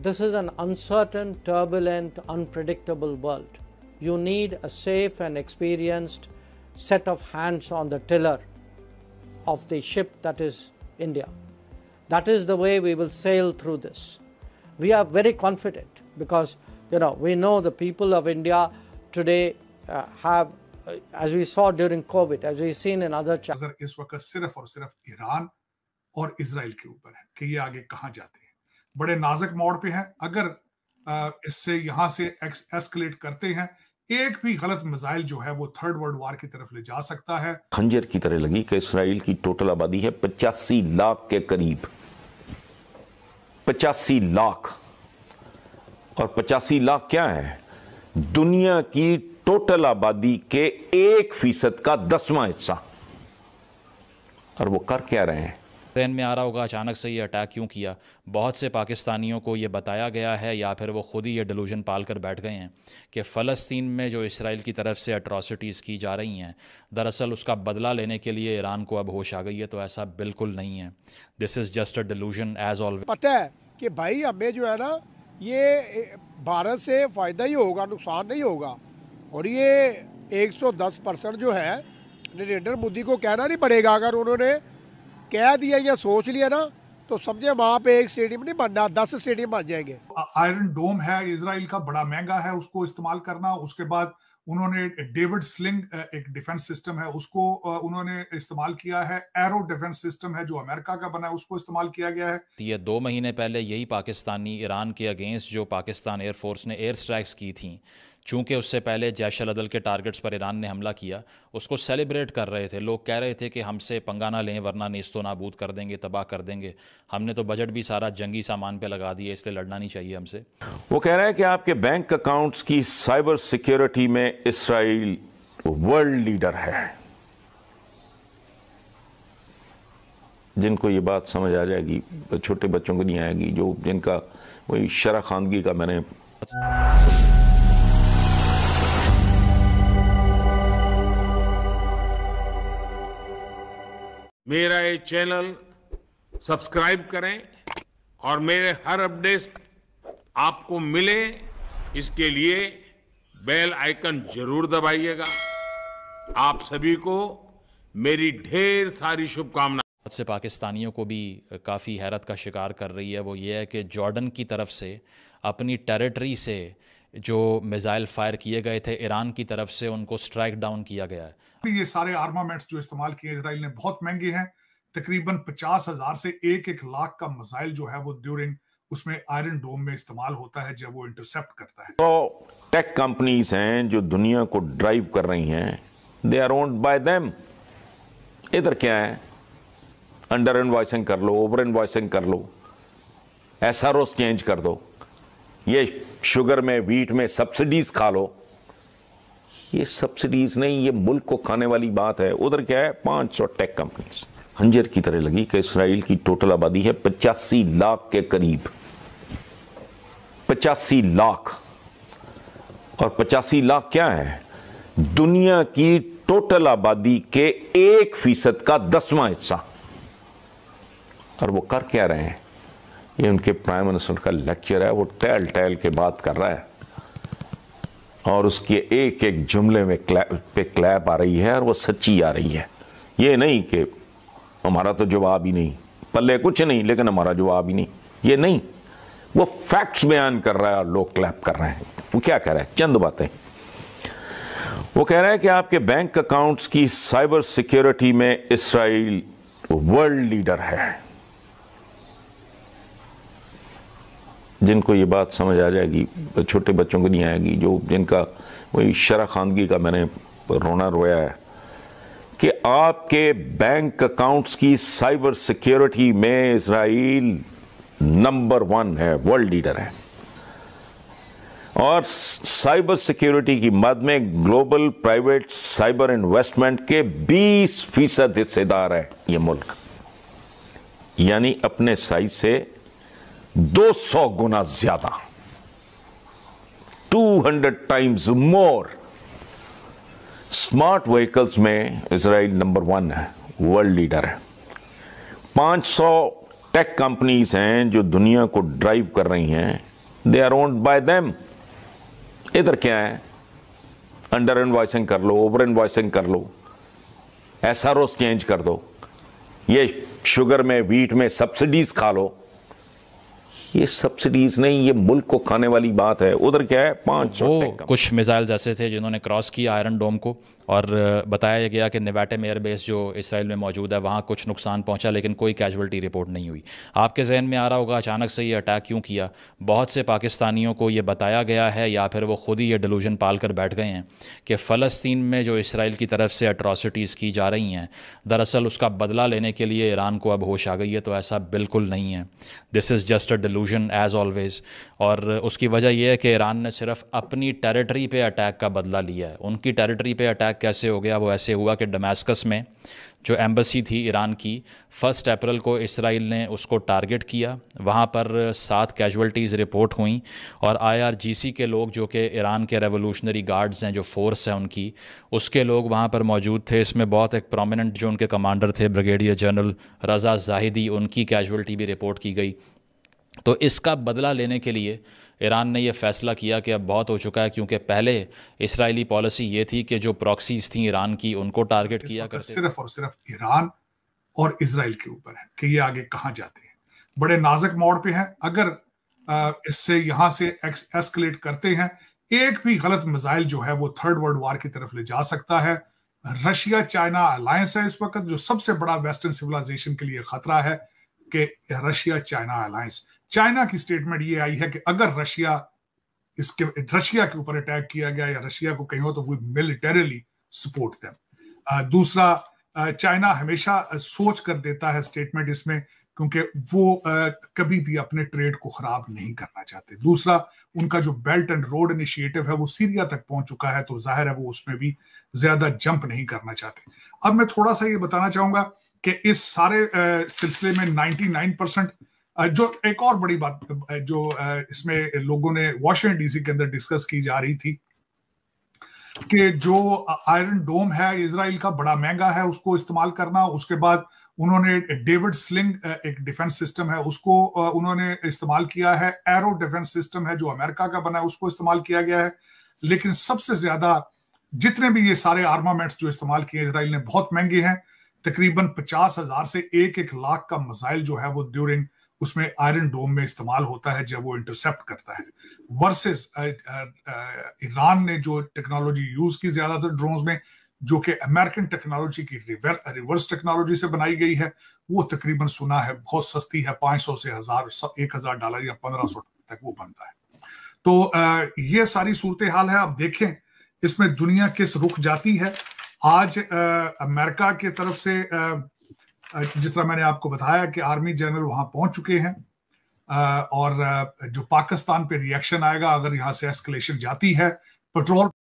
this is an uncertain, turbulent, unpredictable world. You need a safe and experienced set of hands on the tiller of the ship that is India. That is the way we will sail through this. We are very confident because you know we know the people of India today uh, have, uh, as we saw during COVID, as we've seen in other chapters. इस वक्त सिर्फ और सिर्फ Iran और Israel बड़े नाजक मोड़ पे हैं अगर इससे यहां से एक्स एस्केलेट करते हैं एक भी गलत मिसाइल जो है वो थर्ड वर्ल्ड वार की तरफ ले जा सकता है खंजर की तरह लगी कि इसराइल की टोटल आबादी है पचासी लाख के करीब पचासी लाख और पचासी लाख क्या है दुनिया की टोटल आबादी के एक फीसद का दसवां हिस्सा और वो कर क्या रहे हैं ट्रेन में आ रहा होगा अचानक से ये अटैक क्यों किया बहुत से पाकिस्तानियों को ये बताया गया है या फिर वो ख़ुद ही ये डिलूजन पाल कर बैठ गए हैं कि फ़लस्तीन में जो इसराइल की तरफ से अट्रॉसिटीज़ की जा रही हैं दरअसल उसका बदला लेने के लिए ईरान को अब होश आ गई है तो ऐसा बिल्कुल नहीं है this is just a delusion as all पता है कि भाई हमें जो है ना ये भारत से फ़ायदा ही होगा नुकसान नहीं होगा और ये एक परसेंट जो है नरेंद्र मोदी को कहना नहीं पड़ेगा अगर उन्होंने कह दिया या सोच लिया ना तो समझे वहां पे एक स्टेडियम नहीं बनना दस स्टेडियम बन जाएंगे आयरन डोम है इसराइल का बड़ा महंगा है उसको इस्तेमाल करना उसके बाद उन्होंने डेविड स्लिंग एक डिफेंस सिस्टम है उसको उन्होंने इस्तेमाल किया है एरो डिफेंस सिस्टम है जो अमेरिका का बना है उसको इस्तेमाल किया गया है ये दो महीने पहले यही पाकिस्तानी ईरान के अगेंस्ट जो पाकिस्तान एयरफोर्स ने एयर स्ट्राइक्स की थी चूँकि उससे पहले जैश अदल के टारगेट्स पर ईरान ने हमला किया उसको सेलिब्रेट कर रहे थे लोग कह रहे थे कि हमसे पंगा ना लें वरना नेस्तो नाबूद कर देंगे तबाह कर देंगे हमने तो बजट भी सारा जंगी सामान पर लगा दिया इसलिए लड़ना नहीं चाहिए हमसे वो कह रहे हैं कि आपके बैंक अकाउंट्स की साइबर सिक्योरिटी में इसराइल वर्ल्ड लीडर है जिनको ये बात समझ आ जाएगी छोटे बच्चों को नहीं आएगी जो जिनका वही शरा खानगी का मैंने मेरा ये चैनल सब्सक्राइब करें और मेरे हर अपडेट आपको मिले इसके लिए बेल आइकन जरूर दबाइएगा आप सभी को मेरी ढेर सारी शुभकामनाएं बहुत से पाकिस्तानियों को भी काफ़ी हैरत का शिकार कर रही है वो ये है कि जॉर्डन की तरफ से अपनी टेरिटरी से जो मिसाइल फायर किए गए थे ईरान की तरफ से उनको स्ट्राइक डाउन किया गया है ये सारे आर्मामेंट्स जो इस्तेमाल किए इसराइल ने बहुत महंगे हैं तकरीबन पचास हजार से एक एक लाख का मिसाइल जो है वो ड्यूरिंग उसमें आयरन डोम में इस्तेमाल होता है जब वो इंटरसेप्ट करता है तो टेक कंपनीज हैं जो दुनिया को ड्राइव कर रही हैं they are owned by them इधर क्या है अंडर इन्वाइसिंग कर लो ओवर इन्वाइसिंग कर लो एस चेंज कर दो ये शुगर में वीट में सब्सिडीज खा लो ये सब्सिडीज नहीं ये मुल्क को खाने वाली बात है उधर क्या है पांच सौ टेक कंपनीज हंजर की तरह लगी कि इसराइल की टोटल आबादी है पचासी लाख के करीब पचासी लाख और पचासी लाख क्या है दुनिया की टोटल आबादी के एक फीसद का दसवां हिस्सा और वो कर क्या रहे हैं ये उनके प्राइम मिनिस्टर का लेक्चर है वो टहल टहल के बात कर रहा है और उसके एक एक जुमले में क्लैप पे क्लैप आ रही है और वो सच्ची आ रही है ये नहीं कि हमारा तो जवाब ही नहीं पल्ले कुछ नहीं लेकिन हमारा जवाब ही नहीं ये नहीं वो फैक्ट्स बयान कर रहा है और लोग क्लैप कर रहे हैं वो क्या कह रहा है चंद बातें वो कह रहा है कि आपके बैंक अकाउंट्स की साइबर सिक्योरिटी में इसराइल वर्ल्ड लीडर है जिनको ये बात समझ आ जाएगी छोटे बच्चों को नहीं आएगी जो जिनका वही शरा खानगी का मैंने रोना रोया है कि आपके बैंक अकाउंट्स की साइबर सिक्योरिटी में इसराइल नंबर वन है वर्ल्ड लीडर है और साइबर सिक्योरिटी की मद में ग्लोबल प्राइवेट साइबर इन्वेस्टमेंट के 20 फीसद हिस्सेदार है ये मुल्क यानी अपने साइज से 200 गुना ज्यादा 200 टाइम्स मोर स्मार्ट व्हीकल्स में इसराइल नंबर वन है वर्ल्ड लीडर है 500 टेक कंपनीज हैं जो दुनिया को ड्राइव कर रही हैं they are owned by them इधर क्या है अंडर इन्वाइसिंग कर लो ओवर इन्वाइसिंग कर लो एस चेंज कर दो ये शुगर में वीट में सब्सिडीज खा लो ये सब्सिडीज नहीं ये मुल्क को खाने वाली बात है उधर क्या है पांच वो कुछ मिसाइल जैसे थे जिन्होंने क्रॉस किया आयरन डोम को और बताया गया कि नेवाटम एयरबेस जो इसराइल में मौजूद है वहाँ कुछ नुकसान पहुँचा लेकिन कोई कैजुअल्टी रिपोर्ट नहीं हुई आपके जहन में आ रहा होगा अचानक से ये अटैक क्यों किया बहुत से पाकिस्तानियों को ये बताया गया है या फिर वो खुद ही ये डिलूजन पाल कर बैठ गए हैं कि फ़लस्तीन में जो इसराइल की तरफ से अट्रॉसिटीज़ की जा रही हैं दरअसल उसका बदला लेने के लिए ईरान को अब होश आ गई है तो ऐसा बिल्कुल नहीं है this is just a delusion as always और उसकी वजह यह है कि ईरान ने सिर्फ अपनी टेरिटरी पर अटैक का बदला लिया है उनकी टेरिटरी पर अटैक कैसे हो गया वो ऐसे हुआ कि डोमेस्कस में जो एम्बसी थी ईरान की फ़र्स्ट अप्रैल को इसराइल ने उसको टारगेट किया वहाँ पर सात कैजुअल्टीज़ रिपोर्ट हुई और आईआरजीसी के लोग जो कि ईरान के रेवोल्यूशनरी गार्ड्स हैं जो फोर्स हैं उनकी उसके लोग वहाँ पर मौजूद थे इसमें बहुत एक प्रोमिनंट जो उनके कमांडर थे ब्रिगेडियर जनरल रज़ा जाहिदी उनकी कैजुअल्टी भी रिपोर्ट की गई तो इसका बदला लेने के लिए ईरान ने यह फ़ैसला किया कि अब बहुत हो चुका है क्योंकि पहले इसराइली पॉलिसी ये थी कि जो प्रॉक्सीज थी ईरान की उनको टारगेट किया करते सिर्फ और सिर्फ ईरान और इसराइल के ऊपर है कि ये आगे कहाँ जाते हैं बड़े नाजक मोड़ पे हैं अगर इससे यहाँ से एस्केलेट करते हैं एक भी गलत मिसाइल जो है वो थर्ड वर्ल्ड वार की तरफ ले जा सकता है रशिया चाइना अलायंस है इस वक्त जो सबसे बड़ा वेस्टर्न सिविलाइजेशन के लिए खतरा है कि रशिया चाइना अलायंस चाइना की स्टेटमेंट ये आई है कि अगर रशिया इसके रशिया के ऊपर अटैक किया गया या रशिया को कहीं हो तो वो मिलिटरली सपोर्ट दें दूसरा चाइना हमेशा सोच कर देता है स्टेटमेंट इसमें क्योंकि वो कभी भी अपने ट्रेड को खराब नहीं करना चाहते दूसरा उनका जो बेल्ट एंड रोड इनिशिएटिव है वो सीरिया तक पहुंच चुका है तो जाहिर है वो उसमें भी ज्यादा जंप नहीं करना चाहते अब मैं थोड़ा सा ये बताना चाहूंगा कि इस सारे सिलसिले में नाइन परसेंट जो एक और बड़ी बात जो इसमें लोगों ने वॉशिंगटन डीसी के अंदर डिस्कस की जा रही थी कि जो आयरन डोम है इसराइल का बड़ा महंगा है उसको इस्तेमाल करना उसके बाद उन्होंने डेविड स्लिंग एक डिफेंस सिस्टम है उसको उन्होंने इस्तेमाल किया है एरो डिफेंस सिस्टम है जो अमेरिका का बना है उसको इस्तेमाल किया गया है लेकिन सबसे ज्यादा जितने भी ये सारे आर्मामेंट्स जो इस्तेमाल किए इसराइल ने बहुत महंगे हैं तकरीबन पचास हजार से एक एक लाख का मिसाइल जो है वो ड्यूरिंग उसमें आयरन डोम में इस्तेमाल होता है जब वो इंटरसेप्ट करता है versus Iran uh, uh, uh, ने जो टेक्नोलॉजी यूज की ज्यादातर ड्रोन में जो कि अमेरिकन टेक्नोलॉजी की रिवर, रिवर्स टेक्नोलॉजी से बनाई गई है वो तकरीबन सुना है बहुत सस्ती है 500 से हजार एक हजार डॉलर या 1500 तक वो बनता है तो आ, ये सारी सूरत हाल है आप देखें इसमें दुनिया किस रुख जाती है आज आ, अमेरिका की तरफ से आ, जिस तरह मैंने आपको बताया कि आर्मी जनरल वहां पहुंच चुके हैं और जो पाकिस्तान पे रिएक्शन आएगा अगर यहां से एस्केलेशन जाती है पेट्रोल